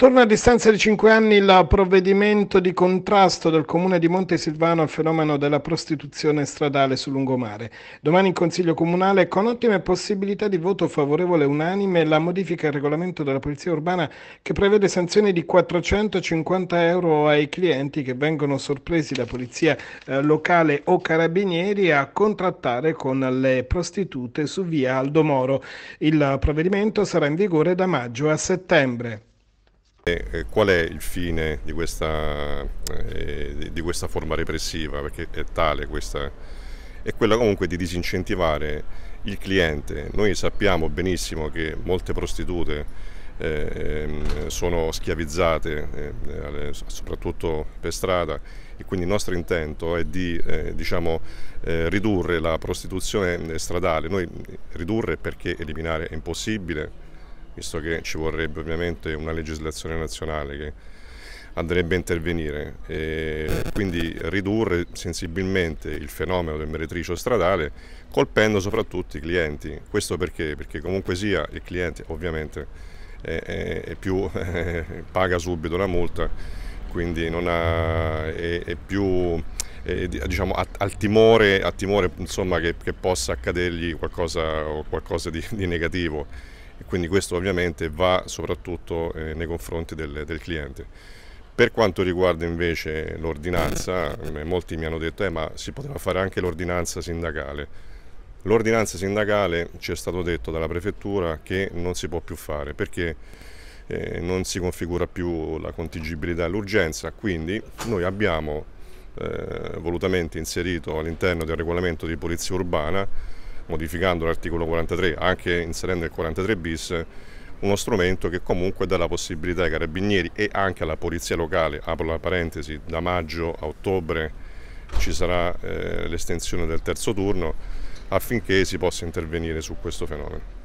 Torna a distanza di cinque anni il provvedimento di contrasto del comune di Montesilvano al fenomeno della prostituzione stradale su lungomare. Domani in consiglio comunale, con ottime possibilità di voto favorevole unanime, la modifica al regolamento della polizia urbana che prevede sanzioni di 450 euro ai clienti che vengono sorpresi da polizia eh, locale o carabinieri a contrattare con le prostitute su via Aldomoro. Il provvedimento sarà in vigore da maggio a settembre. E qual è il fine di questa, eh, di questa, forma repressiva? Perché è tale questa, è quella comunque di disincentivare il cliente. Noi sappiamo benissimo che molte prostitute ehm, sono schiavizzate, eh, soprattutto per strada, e quindi il nostro intento è di eh, diciamo, ridurre la prostituzione stradale. Noi ridurre perché eliminare è impossibile visto che ci vorrebbe ovviamente una legislazione nazionale che andrebbe a intervenire e quindi ridurre sensibilmente il fenomeno del meretricio stradale colpendo soprattutto i clienti. Questo perché? Perché comunque sia il cliente ovviamente è, è, è più, paga subito la multa, quindi ha, è, più diciamo, al timore, timore insomma, che, che, possa accadergli qualcosa, qualcosa di, di negativo e quindi questo ovviamente va soprattutto eh, nei confronti del, del, cliente. Per quanto riguarda invece l'ordinanza, eh, molti mi hanno detto eh, ma si poteva fare anche l'ordinanza sindacale. L'ordinanza sindacale ci è stato detto dalla prefettura che non si può più fare perché eh, non si configura più la contingibilità e l'urgenza, quindi noi abbiamo eh, volutamente inserito all'interno del regolamento di polizia urbana modificando l'articolo 43, anche inserendo il 43 bis, uno strumento che comunque dà la possibilità ai carabinieri e anche alla polizia locale, apro la parentesi, da maggio a ottobre ci sarà eh, l'estensione del terzo turno affinché si possa intervenire su questo fenomeno.